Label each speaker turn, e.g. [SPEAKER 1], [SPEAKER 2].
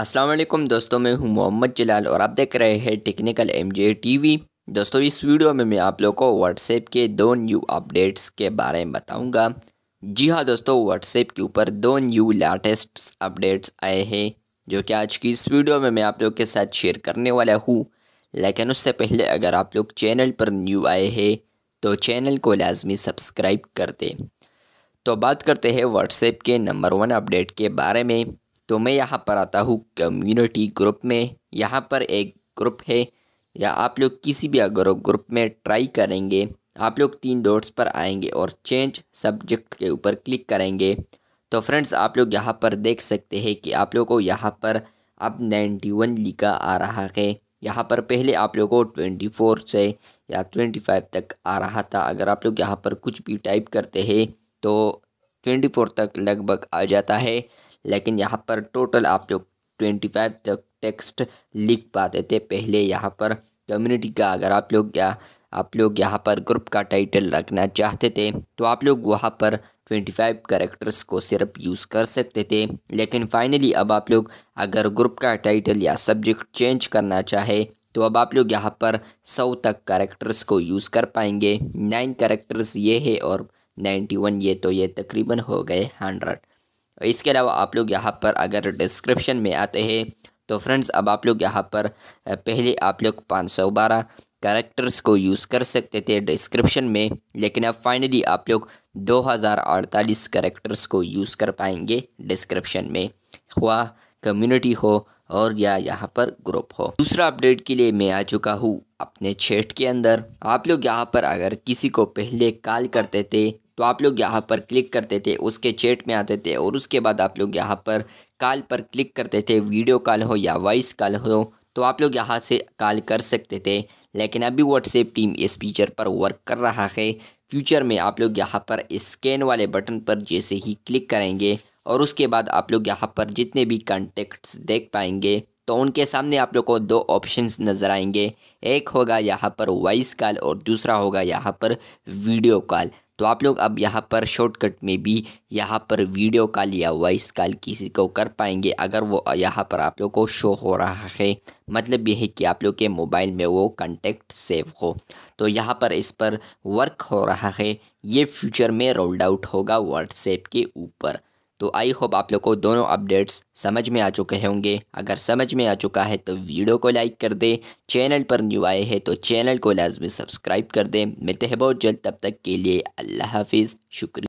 [SPEAKER 1] असलम दोस्तों मैं हूं मोहम्मद जलाल और आप देख रहे हैं टेक्निकल एम जे टी दोस्तों इस वीडियो में मैं आप लोग को व्हाट्सएप के दो न्यू अपडेट्स के बारे में बताऊंगा जी हाँ दोस्तों व्हाट्सएप के ऊपर दो न्यू लेटेस्ट अपडेट्स आए हैं जो कि आज की इस वीडियो में मैं आप लोग के साथ शेयर करने वाला हूँ लेकिन उससे पहले अगर आप लोग चैनल पर न्यू आए हैं तो चैनल को लाजमी सब्सक्राइब कर दें तो बात करते हैं व्हाट्सएप के नंबर वन अपडेट के बारे में तो मैं यहाँ पर आता हूँ कम्युनिटी ग्रुप में यहाँ पर एक ग्रुप है या आप लोग किसी भी अगर ग्रुप में ट्राई करेंगे आप लोग तीन डॉट्स पर आएंगे और चेंज सब्जेक्ट के ऊपर क्लिक करेंगे तो फ्रेंड्स आप लोग यहाँ पर देख सकते हैं कि आप लोग को यहाँ पर अब नाइन्टी वन लिखा आ रहा है यहाँ पर पहले आप लोग को ट्वेंटी फोर से या ट्वेंटी फाइव तक आ रहा था अगर आप लोग यहाँ पर कुछ भी टाइप करते हैं तो ट्वेंटी फोर तक लगभग आ जाता है लेकिन यहाँ पर टोटल आप लोग ट्वेंटी फाइव तक टेक्स्ट लिख पाते थे पहले यहाँ पर कम्युनिटी का अगर आप लोग या आप लोग यहाँ पर ग्रुप का टाइटल रखना चाहते थे तो आप लोग वहाँ पर ट्वेंटी फ़ाइव करेक्टर्स को सिर्फ यूज़ कर सकते थे लेकिन फाइनली अब आप लोग अगर ग्रुप का टाइटल या सब्जेक्ट चेंज करना चाहे तो अब आप लोग यहाँ पर सौ तक करेक्टर्स को यूज़ कर पाएंगे नाइन करेक्टर्स ये है और नाइन्टी वन ये तो ये तकरीबन हो गए हंड्रेड इसके अलावा आप लोग यहाँ पर अगर डिस्क्रिप्शन में आते हैं तो फ्रेंड्स अब आप लोग यहाँ पर पहले आप लोग पाँच सौ बारह करेक्टर्स को यूज़ कर सकते थे डिस्क्रिप्शन में लेकिन अब फाइनली आप लोग दो हज़ार अड़तालीस करेक्टर्स को यूज़ कर पाएंगे डिस्क्रिप्शन में हुआ कम्युनिटी हो और या यहाँ पर ग्रुप हो दूसरा अपडेट के लिए मैं आ चुका हूँ अपने छेट के अंदर आप लोग यहाँ पर अगर किसी को पहले कॉल करते थे तो आप लोग यहाँ पर क्लिक करते थे उसके चैट में आते थे और उसके बाद आप लोग यहाँ पर कॉल पर क्लिक करते थे वीडियो कॉल हो या वॉइस कॉल हो तो आप लोग यहाँ से कॉल कर सकते थे लेकिन अभी व्हाट्सएप टीम इस फीचर पर वर्क कर रहा है फ्यूचर में आप लोग यहाँ पर स्कैन वाले बटन पर जैसे ही क्लिक करेंगे और उसके बाद आप लोग यहाँ पर जितने भी कॉन्टेक्ट्स देख पाएंगे तो उनके सामने आप लोग को दो ऑप्शंस नज़र आएंगे एक होगा यहाँ पर वॉइस कॉल और दूसरा होगा यहाँ पर वीडियो कॉल तो आप लोग अब यहाँ पर शॉर्टकट में भी यहाँ पर वीडियो कॉल या वॉइस कॉल किसी को कर पाएंगे अगर वो यहाँ पर आप लोग को शो हो रहा है मतलब यह है कि आप लोग के मोबाइल में वो कंटेक्ट सेव हो तो यहाँ पर इस पर वर्क हो रहा है ये फ्यूचर में रोल्ड आउट होगा व्हाट्सएप के ऊपर तो आई होप आप लोग को दोनों अपडेट्स समझ में आ चुके होंगे अगर समझ में आ चुका है तो वीडियो को लाइक कर दें चैनल पर न्यू आए हैं तो चैनल को लाजमी सब्सक्राइब कर दें मिलते हैं बहुत जल्द तब तक के लिए अल्लाह हाफिज़ शुक्रिया